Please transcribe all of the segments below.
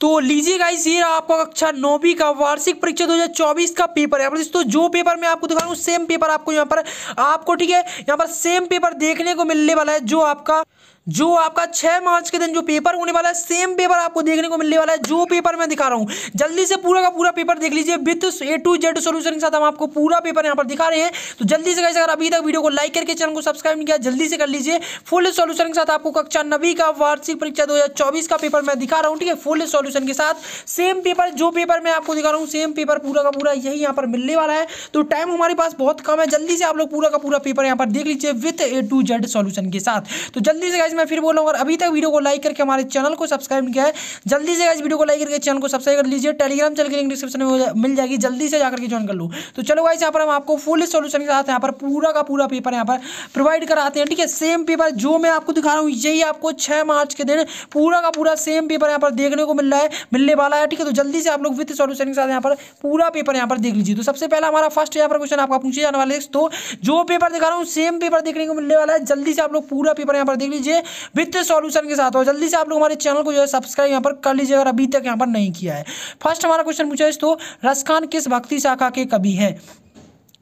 तो लीजिए गाइस ये आपका कक्षा नौवीं का वार्षिक परीक्षा 2024 का पेपर है दोस्तों जो पेपर मैं आपको दिखा रहा हूँ सेम पेपर आपको यहाँ पर आपको ठीक है यहाँ पर सेम पेपर देखने को मिलने वाला है जो आपका जो आपका छह मार्च के दिन जो पेपर होने वाला है सेम पेपर आपको देखने को मिलने वाला है जो पेपर मैं दिखा रहा हूं जल्दी से पूरा का पूरा पेपर देख लीजिए with A to Z solution के साथ हम आपको पूरा पेपर यहां पर दिखा रहे हैं तो जल्दी से अगर अभी तक वीडियो को लाइक करके चैनल को सब्सक्राइब नहीं किया जल्दी से कर लीजिए फुल सोल्यूशन के साथ आपको कक्षा नवी का वार्षिक परीक्षा दो का पेपर मैं दिखा रहा हूँ ठीक है फुल सोल्यूशन के साथ सेम पेपर जो पेपर मैं आपको दिखा रहा हूँ सेम पेपर पूरा का पूरा यही यहाँ पर मिलने वाला है तो टाइम हमारे पास बहुत कम है जल्दी से आप लोग पूरा का पूरा पेपर यहाँ पर देख लीजिए with A to Z solution के साथ तो जल्दी से मैं फिर बोला हूँ अभी तक वीडियो को लाइक करके हमारे चैनल को सब्सक्राइब नहीं किया है जल्दी से इस वीडियो को लाइक करके चैनल को सब्सक्राइब कर लीजिए टेलीग्राम चैनल की लिंक डिस्क्रिप्शन में मिल जाएगी जल्दी से जाकर के ज्वाइन कर लो तो चलो वाइस यहाँ पर हम आपको फुल सोल्यूशन के साथ यहाँ पर पूरा का पूरा पेपर यहाँ पर प्रोवाइड कराते हैं ठीक है सेम पेपर जो मैं आपको दिखा रहा हूँ यही आपको छः मार्च के दिन पूरा का पूरा सेम पेपर यहाँ पर देखने को मिल रहा है मिलने वाला है ठीक है तो जल्दी से आप लोग विथ सोल्यूशन के साथ यहाँ पर पूरा पेपर यहाँ पर देख लीजिए तो सबसे पहला हमारा फर्स्ट यहाँ पर क्वेश्चन आपका पूछे जाने वाले तो जो पेपर दिखा रहा हूँ सेम पेपर देखने को मिलने वाला है जल्दी से आप लोग पूरा पेपर यहाँ पर देख लीजिए वित्तीय सॉल्यूशन के साथ और जल्दी से आप लोग हमारे चैनल को जो है सब्सक्राइब यहाँ पर कर लीजिए अगर अभी तक यहाँ पर नहीं किया है फर्स्ट हमारा क्वेश्चन पूछा है तो रसखान किस भक्ति शाखा के कवि हैं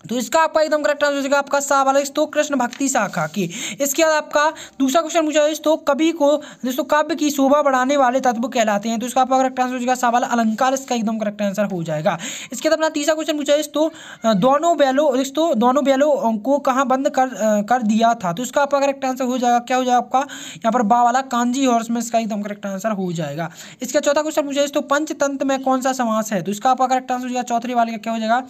तो इसका आपका एकदम करेक्ट आंसर हो जाएगा आपका सा वाला तो कृष्ण भक्ति शाखा की इसके बाद आपका दूसरा क्वेश्चन पूछा है तो कवि को दोस्तों काव्य की शोभा बढ़ाने वाले तत्व कहलाते हैं तो इसका आपका करेक्ट आंसर हो जाएगा सा वाला अलंकार इसका एकदम करेक्ट आंसर हो जाएगा इसके बाद अपना तीसरा क्वेश्चन पूछा तो, तो दोनों बैलो तो दोनों बैलो को कहाँ बंद कर कर दिया था तो इसका आपका करेक्ट आंसर हो जाएगा क्या हो जाएगा आपका यहाँ पर बा वाला कांजी हॉर्स में इसका एकदम करेक्ट आंसर हो जाएगा इसका चौथा क्वेश्चन पूछा इस तो पंचतंत्र में कौन सा समास है तो इसका आपका करेक्ट आंसर हो जाएगा चौथे वाले का क्या हो जाएगा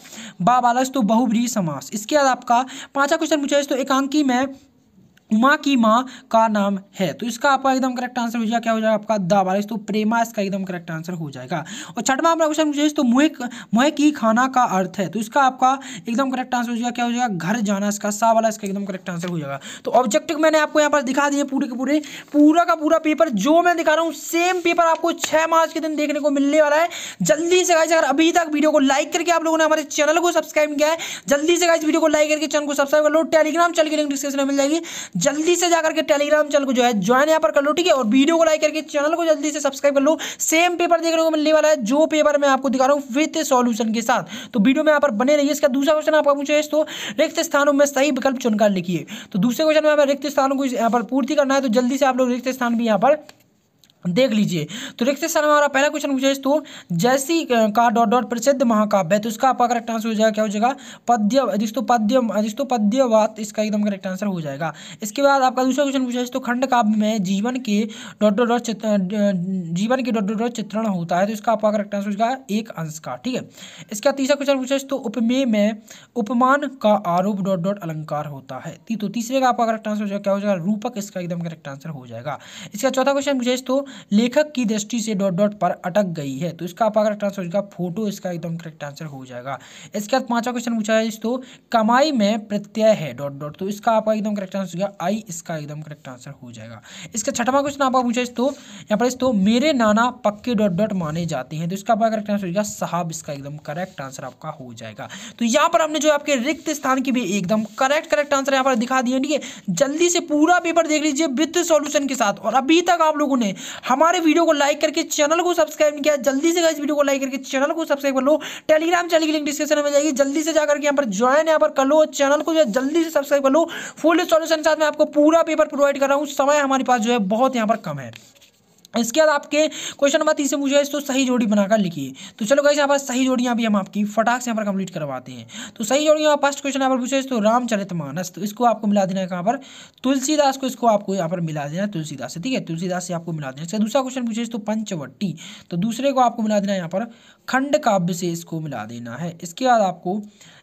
बा वाला तो बहुब्री समास इसके बाद आपका पांचवा क्वेश्चन पूछा है तो एकांकी में माँ की माँ का नाम है तो इसका आपका एकदम करेक्ट आंसर हो जाएगा क्या हो जाएगा आपका दा वाला तो प्रेमा इसका एकदम करेक्ट आंसर हो जाएगा और छठवा आपका क्वेश्चन मुझे तो मुहे मुहे की खाना का अर्थ है तो इसका आपका एकदम करेक्ट आंसर हो जाएगा क्या हो जाएगा घर जाना इसका सा वाला इसका एकदम करेक्ट आंसर हो जाएगा तो ऑब्जेक्टिव मैंने आपको यहाँ पर दिखा दिए पूरे के पूरे पूरा का पूरा पेपर जो मैं दिखा रहा हूँ सेम पेपर आपको छः मार्च के दिन देखने को मिलने वाला है जल्दी से गाइज अगर अभी तक वीडियो को लाइक करके आप लोगों ने हमारे चैनल को सब्सक्राइब किया है जल्दी से गाइज वीडियो को लाइक करके चैनल को सब्सक्राइब कर लो टेलीग्राम चल के लिंक डिस्क्रिप्शन में मिल जाएगी जल्दी से जाकर के टेलीग्राम चैनल को जो है ज्वाइन यहाँ पर कर लो ठीक है और वीडियो को लाइक करके चैनल को जल्दी से सब्सक्राइब कर लो सेम पेपर देखने को मिलने वाला है जो पेपर मैं आपको दिखा रहा हूँ विथ सॉल्यूशन के साथ तो वीडियो में यहाँ पर बने रहिए इसका दूसरा क्वेश्चन आपका पूछे तो रिक्त स्थानों में सही विकल्प चुनकर लिखिए तो दूसरे क्वेश्चन में रिक्त स्थानों को यहाँ पर पूर्ति करना है तो जल्दी से आप लोग रिक्त स्थान भी यहाँ पर देख लीजिए तो देखते सर हमारा पहला क्वेश्चन पूछा तो जैसी का डॉट डॉट प्रसिद्ध महाकाव्य है तो इसका आपका करेक्ट आंसर हो जाएगा क्या हो जाएगा पद्य अधिस्तो पद्य अधिस्तो पद्यवात इसका एकदम करेक्ट आंसर हो जाएगा इसके बाद आपका दूसरा क्वेश्चन पूछा तो खंड काव्य में जीवन के डॉट डॉट डॉट जीवन के डॉट डॉट डॉट चित्रण होता है तो इसका आपका करेक्ट आंसर हो जाएगा एक अंश का ठीक है इसका तीसरा क्वेश्चन पूछा तो उपमेय में उपमान का आरोप डॉट डॉट अलंकार होता है तो तीसरे का आपका करेक्ट आंसर हो जाएगा क्या हो जाएगा रूपक इसका एकदम करेक्ट आंसर हो जाएगा इसका चौथा क्वेश्चन पूछा तो लेखक की दृष्टि से डॉट डॉट पर अटक गई है तो इसका आपका करेक्ट आंसर हो जाएगा फोटो इसका एकदम करेक्ट आंसर हो जाएगा इसके बाद पांचवा क्वेश्चन पूछा है दोस्तों कमाई में प्रत्यय है डॉट डॉट तो इसका आपका एकदम करेक्ट आंसर हो जाएगा आई इसका एकदम करेक्ट आंसर हो जाएगा इसका छठवा क्वेश्चन आपका पूछा है दोस्तों यहाँ पर दोस्तों मेरे नाना पक्के डॉट डॉट माने जाते हैं तो इसका आपका करेक्ट आंसर हो जाएगा साहब इसका एकदम करेक्ट आंसर आपका हो जाएगा तो यहाँ पर हमने जो आपके रिक्त स्थान की भी एकदम करेक्ट करेक्ट आंसर यहाँ पर दिखा दिए ठीक है जल्दी से पूरा पेपर देख लीजिए विथ सॉल्यूशन के साथ और अभी तक आप लोगों ने हमारे वीडियो को लाइक करके चैनल को सब्सक्राइब नहीं किया जल्दी से इस वीडियो को लाइक करके चैनल को सब्सक्राइब कर लो टेलीग्राम चैनल की लिंक डिस्क्रिप्शन में जाएगी जल्दी से जाकर यहाँ पर ज्वाइन यहाँ पर कर लो चैनल को जो है जल्दी से सब्सक्राइब कर लो फुल के साथ में आपको पूरा पेपर प्रोवाइड कर रहा हूँ समय हमारे पास जो है बहुत यहाँ पर कम है इसके बाद आपके क्वेश्चन नंबर तीस से मुझे इसको सही जोड़ी बनाकर लिखिए तो चलो यहाँ हमारे सही जोड़ियाँ भी हम आपकी फटाक से यहाँ पर कंप्लीट करवाते हैं तो सही जोड़ियाँ फर्स्ट क्वेश्चन यहाँ पर पूछे तो रामचरित मानस तो इसको आपको मिला देना है कहाँ पर तुलसीदास को इसको आपको यहाँ पर मिला देना है तुलसीदास से ठीक है तुलसीदास से आपको मिला देना दूसरा क्वेश्चन पूछे तो पंचवट्टी तो दूसरे को आपको मिला देना है यहाँ पर खंड काव्य से इसको मिला देना है इसके बाद आपको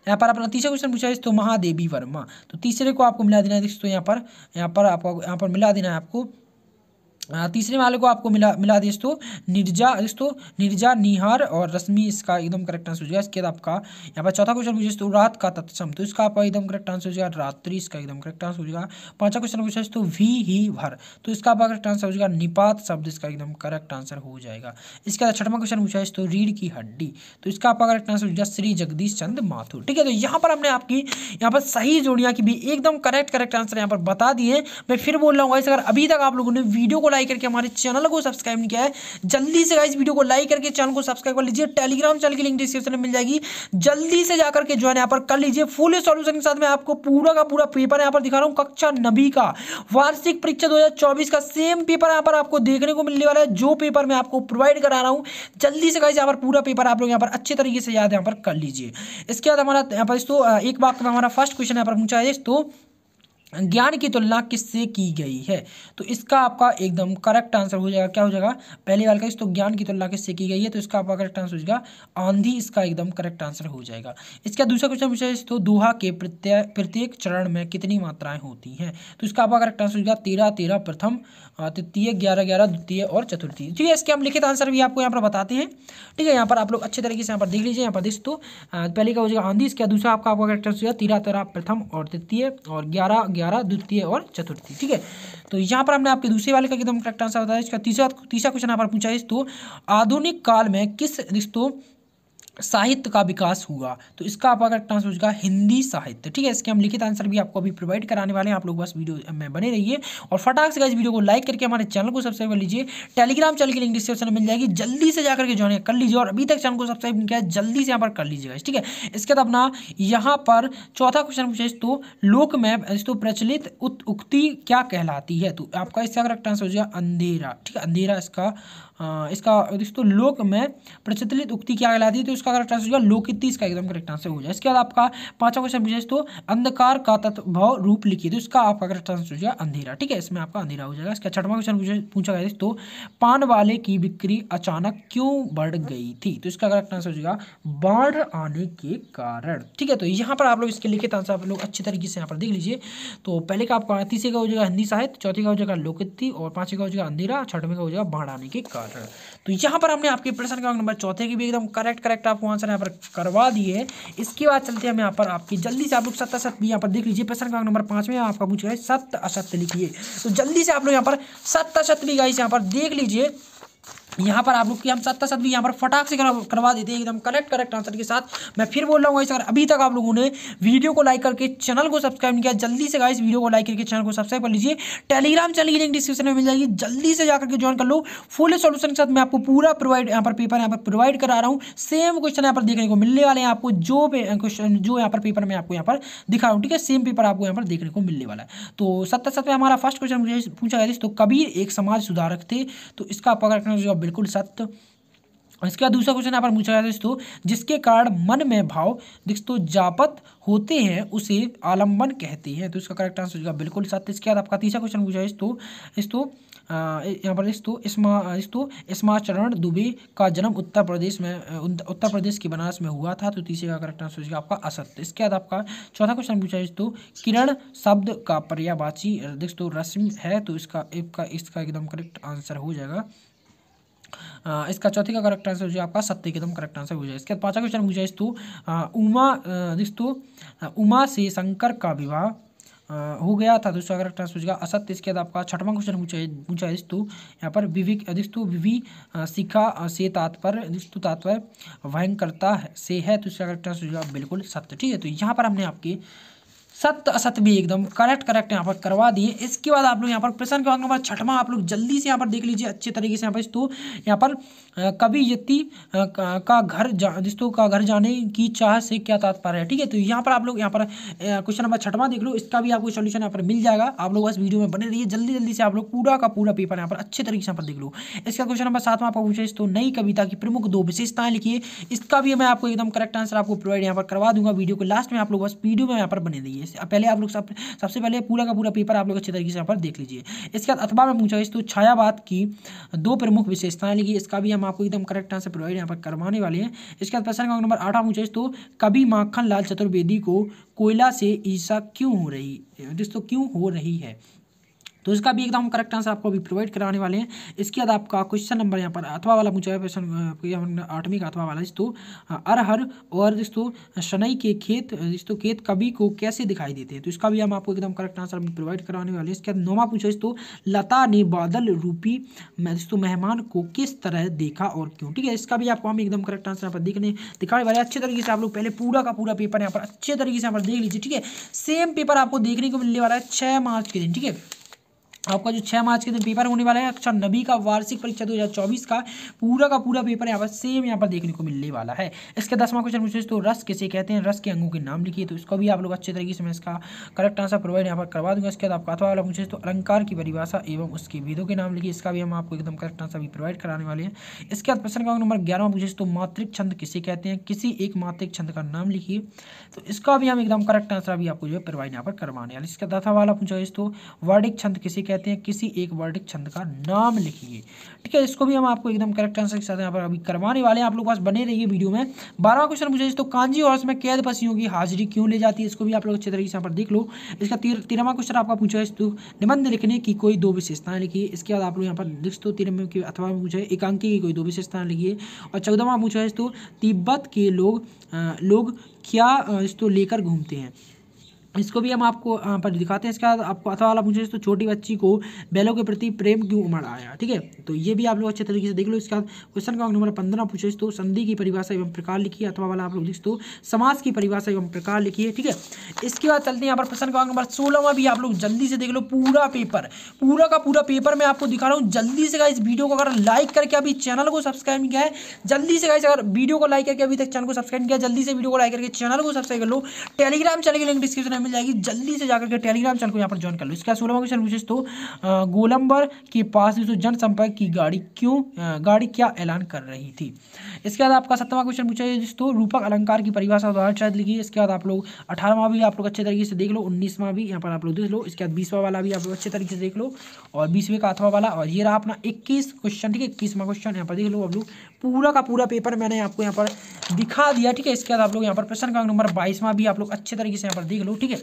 यहाँ पर अपना तीसरा क्वेश्चन पूछा है तो महादेवी वर्मा तो तीसरे को आपको मिला देना है यहाँ पर यहाँ पर आपको यहाँ पर मिला देना है आपको तीसरे वाले को आपको मिला मिला दिए दोस्तों निर्जा दोस्तों निर्जा निहार और रश्मि इसका एकदम करेक्ट आंसर हो जाएगा इसके बाद आपका यहाँ पर चौथा क्वेश्चन पूछे तो रात का तत्सम तो इसका आपका एकदम करेक्ट आंसर हो जाएगा रात्रि इसका एकदम करेक्ट आंसर हो जाएगा पांचवा क्वेश्चन पूछा तो वी ही भर तो इसका आपका करेक्ट आंसर हो जाएगा निपात शब्द इसका एकदम करेक्ट आंसर हो जाएगा इसके बाद छठवा क्वेश्चन पूछा तो रीढ़ की हड्डी तो इसका आपका करेक्ट आंसर हो जाएगा श्री जगदीश चंद माथुर ठीक है तो यहाँ पर हमने आपकी यहाँ पर सही जोड़िया की भी एकदम करेक्ट करेक्ट आंसर यहाँ पर बता दिए मैं फिर बोल रहा हूँ अगर अभी तक आप लोगों ने वीडियो लाइक करके हमारे चैनल को सब्सक्राइब नहीं किया है जल्दी से इस वीडियो को लाइक करके चैनल को सब्सक्राइब कर लीजिए टेलीग्राम चैनल की लिंक डिस्क्रिप्शन में मिल जाएगी जल्दी से जाकर के ज्वाइन यहाँ पर कर लीजिए फुल सॉल्यूशन के साथ में आपको पूरा का पूरा पेपर यहाँ पर दिखा रहा हूँ कक्षा नबी का वार्षिक परीक्षा दो का सेम पेपर यहाँ पर आपको देखने को मिलने वाला है जो पेपर मैं आपको प्रोवाइड करा रहा हूँ जल्दी से गाइस यहाँ पर पूरा पेपर आप लोग यहाँ पर अच्छे तरीके से याद यहाँ पर कर लीजिए इसके बाद हमारा यहाँ पर दोस्तों एक बात हमारा फर्स्ट क्वेश्चन यहाँ पर पूछा है तो ज्ञान की तुलना किससे की गई है तो इसका आपका एकदम करेक्ट आंसर हो जाएगा क्या हो जाएगा पहले वाला का इस तो ज्ञान की तुलना किससे की गई है तो इसका आपका करेक्ट आंसर हो जाएगा आंधी इसका एकदम करेक्ट आंसर हो जाएगा इसका दूसरा क्वेश्चन पूछा है तो दोहा के प्रत्येक प्रत्येक चरण में कितनी मात्राएं होती हैं तो इसका आपका करेक्ट आंसर हो जाएगा तेरह तेरह प्रथम तृतीय ग्यारह ग्यारह द्वितीय और चतुर्थी ठीक है इसके हम लिखित आंसर भी आपको यहाँ पर बताते हैं ठीक है यहाँ पर आप लोग अच्छे तरीके से यहाँ पर देख लीजिए यहाँ पर देख तो पहले का हो जाएगा आंधी इसका दूसरा आपका आपका करेक्ट आंसर हो जाएगा तेरह तेरह प्रथम और तृतीय और ग्यारह ग्यारह द्वितीय और चतुर्थी ठीक है तो यहाँ पर हमने आपके दूसरे वाले का एकदम करेक्ट आंसर बताया इसका तीसरा तीसरा क्वेश्चन यहाँ पर पूछा है तो आधुनिक काल में किस रिश्तों साहित्य का विकास हुआ तो इसका आपका अगर आंसर हो जाएगा हिंदी साहित्य ठीक है इसके हम लिखित आंसर भी आपको अभी प्रोवाइड कराने वाले हैं आप लोग बस वीडियो में बने रहिए और फटाक से इस वीडियो को लाइक करके हमारे चैनल को सब्सक्राइब कर लीजिए टेलीग्राम चैनल की लिंक डिस्क्रिप्शन में मिल जाएगी जल्दी से जाकर के ज्वाइन कर लीजिए और अभी तक चैनल को सब्सक्राइब नहीं किया जल्दी से यहाँ पर कर लीजिएगा ठीक है इसके बाद अपना यहाँ पर चौथा क्वेश्चन पूछे तो लोक मैप तो प्रचलित उक्ति क्या कहलाती है तो आपका इसका अगर आंसर हो जाएगा अंधेरा ठीक है अंधेरा इसका इसका दोस्तों लोक में प्रचलित उक्ति क्या कहलाती है तो इसका करेक्ट आंसर होगा लोकिति इसका एकदम करेक्ट आंसर हो जाए इसके बाद आपका पांचवा क्वेश्चन पूछा दोस्तों अंधकार का तत्वभाव रूप लिखिए तो इसका आपका करेक्ट आंसर हो जाएगा अंधेरा ठीक है इसमें आपका अंधेरा हो जाएगा इसका छठवा क्वेश्चन पूछा गया दोस्तों पान वाले की बिक्री अचानक क्यों बढ़ गई थी तो इसका करेक्ट आंसर हो जाएगा बाढ़ आने के कारण ठीक है तो यहाँ पर आप लोग इसके लिखित आंसर आप लोग अच्छे तरीके से यहाँ पर देख लीजिए तो पहले का आपका तीसरे का हो जाएगा हिंदी साहित्य चौथे का हो जाएगा लोकित्ती और पांचवे का हो जाएगा अंधेरा छठवें का हो जाएगा बाढ़ आने के कारण वाटर तो यहाँ पर हमने आपके प्रश्न क्रमांक नंबर चौथे की भी एकदम करेक्ट करेक्ट आपको आंसर यहाँ पर करवा दिए इसके बाद चलते हैं हम यहाँ पर आपकी जल्दी से आप लोग सत्य असत्य यहाँ पर देख लीजिए प्रश्न क्रमांक नंबर पाँच में आपका पूछ है सत्य असत्य लिखिए तो जल्दी से आप लोग यहाँ पर सत्य असत्य भी गाइस यहाँ पर देख लीजिए यहाँ पर आप लोग की हम सत्ता सत्य भी यहाँ पर फटाक से करवा देते हैं एकदम करेक्ट करेक्ट आंसर के साथ मैं फिर बोल रहा हूँ गाइस अगर अभी तक आप लोगों ने वीडियो को लाइक करके चैनल को सब्सक्राइब नहीं किया जल्दी से गाइस वीडियो को लाइक करके चैनल को सब्सक्राइब कर लीजिए टेलीग्राम चैनल की लिंक डिस्क्रिप्शन में मिल जाएगी जल्दी से जाकर के ज्वाइन कर लो फुल सोल्यूशन के साथ मैं आपको पूरा प्रोवाइड यहाँ पर पेपर यहाँ पर प्रोवाइड करा रहा हूँ सेम क्वेश्चन यहाँ पर देखने को मिलने वाले हैं आपको जो क्वेश्चन जो यहाँ पर पेपर मैं आपको यहाँ पर दिखा रहा हूँ ठीक है सेम पेपर आपको यहाँ पर देखने को मिलने वाला है तो सत्ता सत्ता हमारा फर्स्ट क्वेश्चन पूछा गया तो कबीर एक समाज सुधारक थे तो इसका पकड़ जो बिल्कुल सत्य इसके बाद दूसरा क्वेश्चन यहाँ पर पूछा गया दोस्तों जिसके कारण मन में भाव दोस्तों जापत होते हैं उसे आलंबन कहते हैं तो इसका करेक्ट आंसर होगा बिल्कुल सत्य इसके बाद आपका तीसरा क्वेश्चन पूछा दोस्तों दोस्तों यहाँ पर दोस्तों इसमा तो इसमा चरण दुबे का जन्म उत्तर प्रदेश में उत्तर प्रदेश के बनारस में हुआ था तो तीसरे का करेक्ट आंसर होगा आपका असत्य इसके बाद आपका चौथा क्वेश्चन पूछा दोस्तों किरण शब्द का पर्यावाची दोस्तों रश्मि है तो इसका इसका एकदम करेक्ट आंसर हो जाएगा इसका चौथी का करेक्ट आंसर हो जाए आपका सत्य एकदम करेक्ट आंसर हो जाए इसके पाँचा क्वेश्चन पूछा इस तू उमा रिश्तु उमा से शंकर का विवाह हो गया था दूसरा करेक्ट आंसर पूछेगा असत्य इसके बाद आपका छठवां क्वेश्चन पूछा पूछा रिस्तु यहाँ पर विविक रिस्तु विवि शिखा से तात्पर्य रिस्तु तात्पर्य भयंकरता से है दूसरा करेक्ट आंसर बिल्कुल सत्य ठीक है तो यहाँ पर हमने आपके सत्य असत भी एकदम करेक्ट करेक्ट यहाँ पर करवा दिए इसके बाद आप लोग यहाँ पर प्रश्न क्रमांक नंबर छठवा आप लोग जल्दी से यहाँ पर देख लीजिए अच्छे तरीके से यहाँ पर इस तो यहाँ पर कवि यति का घर जा तो का घर जाने की चाह से क्या तात्पर्य है ठीक है तो यहाँ पर आप लोग यहाँ पर क्वेश्चन नंबर छठवा देख लो इसका भी आपको सोल्यूशन यहाँ पर मिल जाएगा आप लोग बस वीडियो में बने रहिए जल्दी जल्दी से आप लोग पूरा का पूरा पेपर यहाँ पर अच्छे तरीके से यहाँ पर देख लो इसका क्वेश्चन नंबर सातवा आपको पूछा तो नई कविता की प्रमुख दो विशेषताएं लिखिए इसका भी मैं आपको एकदम करेक्ट आंसर आपको प्रोवाइड यहाँ पर करवा दूंगा वीडियो को लास्ट में आप लोग बस वीडियो में यहाँ पर बने रहिए पहले आप लोग सब सबसे पहले पूरा का पूरा पेपर आप लोग अच्छे तरीके से यहाँ पर देख लीजिए इसके बाद अथवा में पूछा तो छायावाद की दो प्रमुख विशेषताएं लेकिन इसका भी हम आपको एकदम करेक्ट आंसर प्रोवाइड यहाँ पर करवाने वाले हैं इसके बाद प्रश्न नंबर आठ आप पूछा तो कभी माखन लाल चतुर्वेदी को कोयला से ईसा क्यों हो रही दोस्तों क्यों हो रही है तो इसका भी एकदम करेक्ट आंसर आपको अभी प्रोवाइड कराने वाले हैं इसके बाद आपका क्वेश्चन नंबर यहाँ पर अथवा वाला पूछा है क्वेश्चन आठवीं का अथवा वाला दोस्तों अरहर और दोस्तों शनई के खेत दोस्तों खेत कभी को कैसे दिखाई देते हैं तो इसका भी हम आपको एकदम करेक्ट आंसर प्रोवाइड कराने वाले हैं इसके बाद नौवा पूछा दोस्तों लता ने बादल रूपी दोस्तों मेहमान को किस तरह देखा और क्यों ठीक है इसका भी आपको हम एकदम करेक्ट आंसर यहाँ पर देखने दिखाने वाले अच्छे तरीके से आप लोग पहले पूरा का पूरा पेपर यहाँ पर अच्छे तरीके से यहाँ पर देख लीजिए ठीक है सेम पेपर आपको देखने को मिलने वाला है छः मार्च के दिन ठीक है आपका जो छः मार्च के दिन पेपर होने वाला है कक्षा अच्छा का वार्षिक परीक्षा दो का पूरा का पूरा पेपर यहाँ पर सेम यहाँ पर देखने को मिलने वाला है इसके दसवां क्वेश्चन पूछे तो रस किसे कहते हैं रस के अंगों के नाम लिखिए तो इसको भी आप लोग अच्छे तरीके से मैं इसका करेक्ट आंसर प्रोवाइड यहाँ पर करवा दूंगा इसके बाद आपका अथवा वाला पूछे तो अलंकार की परिभाषा एवं उसके भेदों के नाम लिखिए इसका भी हम आपको एकदम करेक्ट आंसर भी प्रोवाइड कराने वाले हैं इसके बाद प्रश्न का नंबर ग्यारह पूछे तो मात्रिक छंद किसे कहते हैं किसी एक मात्रिक छंद का नाम लिखिए तो इसका भी हम एकदम करेक्ट आंसर अभी आपको जो है प्रोवाइड यहाँ पर करवाने वाले इसका दसवा वाला पूछा तो वर्डिक छंद किसे कहते कहते हैं किसी एक वर्णिक छंद का नाम लिखिए ठीक है इसको भी हम आपको एकदम करेक्ट आंसर के साथ यहाँ पर अभी करवाने वाले हैं आप लोग पास बने रहिए वीडियो में बारहवा क्वेश्चन पूछा तो कांजी और उसमें कैद पसियों की हाजिरी क्यों ले जाती है इसको भी आप लोग अच्छे तरीके से यहाँ पर देख लो इसका तीर तेरहवा क्वेश्चन आपका पूछा है तो निबंध लिखने की कोई दो विशेषताएं लिखिए इसके बाद आप लोग यहाँ पर लिख दो तो तेरहवें की अथवा पूछा है एकांकी की कोई दो विशेषताएं लिखिए और चौदहवा पूछा है तो तिब्बत के लोग लोग क्या इस तो लेकर घूमते हैं इसको भी हम आपको पर दिखाते हैं इसके बाद आपको अथवा वाला पूछे तो छोटी बच्ची को बैलों के प्रति प्रेम क्यों उमड़ आया ठीक है तो ये भी आप लोग अच्छे तरीके से देख लो इसके बाद क्वेश्चन का नंबर पंद्रह पूछे तो संधि की परिभाषा एवं प्रकार लिखिए अथवा वाला आप लोग लिख तो समाज की परिभाषा एवं प्रकार लिखिए ठीक है इसके बाद चलते हैं यहाँ पर क्वेश्चन का नंबर सोलहवा भी आप लोग जल्दी से देख लो पूरा पेपर पूरा का पूरा पेपर मैं आपको दिखा रहा हूँ जल्दी से इस वीडियो को अगर लाइक करके अभी चैनल को सब्सक्राइब नहीं किया है जल्दी से अगर वीडियो को लाइक करके अभी तक चैनल को सब्सक्राइब किया जल्दी से वीडियो को लाइक करके चैनल को सब्सक्राइब कर लो टेलीग्राम चैनल की लिंक डिस्क्रिप्शन में मिल जाएगी जल्दी से जाकर के टेलीग्राम चैनल को यहाँ पर ज्वाइन कर लो इसका सोलह क्वेश्चन विशेष तो गोलंबर के पास विश्व जनसंपर्क की गाड़ी क्यों गाड़ी क्या ऐलान कर रही थी इसके बाद आपका सत्तवा क्वेश्चन पूछा है दोस्तों रूपक अलंकार की परिभाषा द्वारा शायद लिखी इसके बाद आप लोग अठारहवा भी आप लोग अच्छे तरीके से देख लो उन्नीसवा भी यहाँ पर आप लोग देख लो इसके बाद बीसवा वाला भी आप लोग अच्छे तरीके से देख लो और बीसवें का अथवा वाला और ये रहा अपना इक्कीस क्वेश्चन ठीक है इक्कीसवा क्वेश्चन यहाँ पर देख लो आप लोग पूरा का पूरा पेपर मैंने आपको यहाँ पर दिखा दिया ठीक है इसके बाद आप लोग यहाँ पर प्रश्न क्रमांक नंबर बाईसवा भी आप लोग अच्छे तरीके से यहाँ पर देख लो ठीक है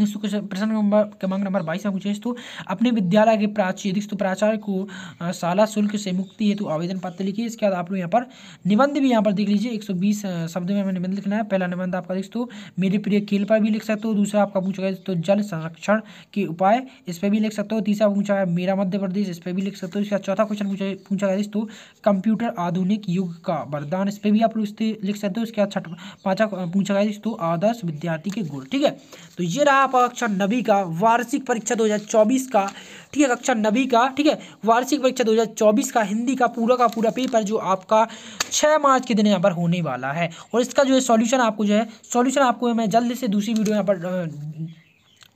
तो प्रश्न क्रमांक नंबर बाईस में पूछे तो अपने विद्यालय के प्राची तो प्राचार्य को शाला शुल्क से मुक्ति हेतु आवेदन पत्र लिखिए इसके बाद आप लोग यहाँ पर निबंध भी यहाँ पर देख लीजिए 120 शब्द में हमें निबंध लिखना है पहला निबंध आपका तो मेरे प्रिय खेल पर भी लिख सकते हो दूसरा आपका पूछा गया तो जल संरक्षण के उपाय इस पर भी लिख सकते हो तीसरा पूछा गया मेरा मध्य प्रदेश इस पर भी लिख सकते हो इसका चौथा क्वेश्चन पूछा गया दोस्तों कंप्यूटर आधुनिक युग का वरदान इस पर भी आप लोग लिख सकते हो इसके बाद छठ पाँचा पूछा गया दोस्तों आदर्श विद्यार्थी के गुण ठीक है तो ये रहा आपका कक्षा नवी का वार्षिक परीक्षा 2024 का ठीक है कक्षा नवी का ठीक है वार्षिक परीक्षा 2024 का हिंदी का पूरा का पूरा पेपर जो आपका छः मार्च के दिन यहाँ पर होने वाला है और इसका जो है सॉल्यूशन आपको जो है सॉल्यूशन आपको मैं जल्द से दूसरी वीडियो यहाँ पर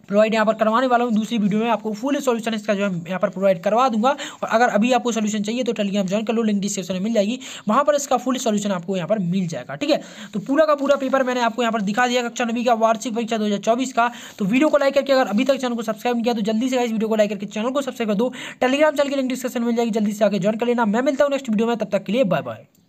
प्रोवाइड यहाँ पर करवाने वाला हूँ दूसरी वीडियो में आपको फुल सॉल्यूशन इसका जो है यहाँ पर प्रोवाइड करवा दूंगा और अगर अभी आपको सॉल्यूशन चाहिए तो टेलीग्राम ज्वाइन कर लो लिंक डिस्क्रिप्शन में मिल जाएगी वहाँ पर इसका फुल सॉल्यूशन आपको यहाँ पर मिल जाएगा ठीक है तो पूरा का पूरा पेपर मैंने आपको यहाँ पर दिखा दिया कक्षा नवी का वार्षिक परीक्षा दो का तो वीडियो को लाइक करके अगर अभी तक चैनल को सब्सक्राइब किया तो जल्दी से इस वीडियो को लाइक करके चैनल को सब्सक्राइब कर दो टेलीग्राम चैनल की लिंक डिस्क्रिप्शन मिल जाएगी जल्दी से आगे ज्वाइन कर लेना मैं मिलता हूँ नेक्स्ट वीडियो में तब तक के लिए बाय बाय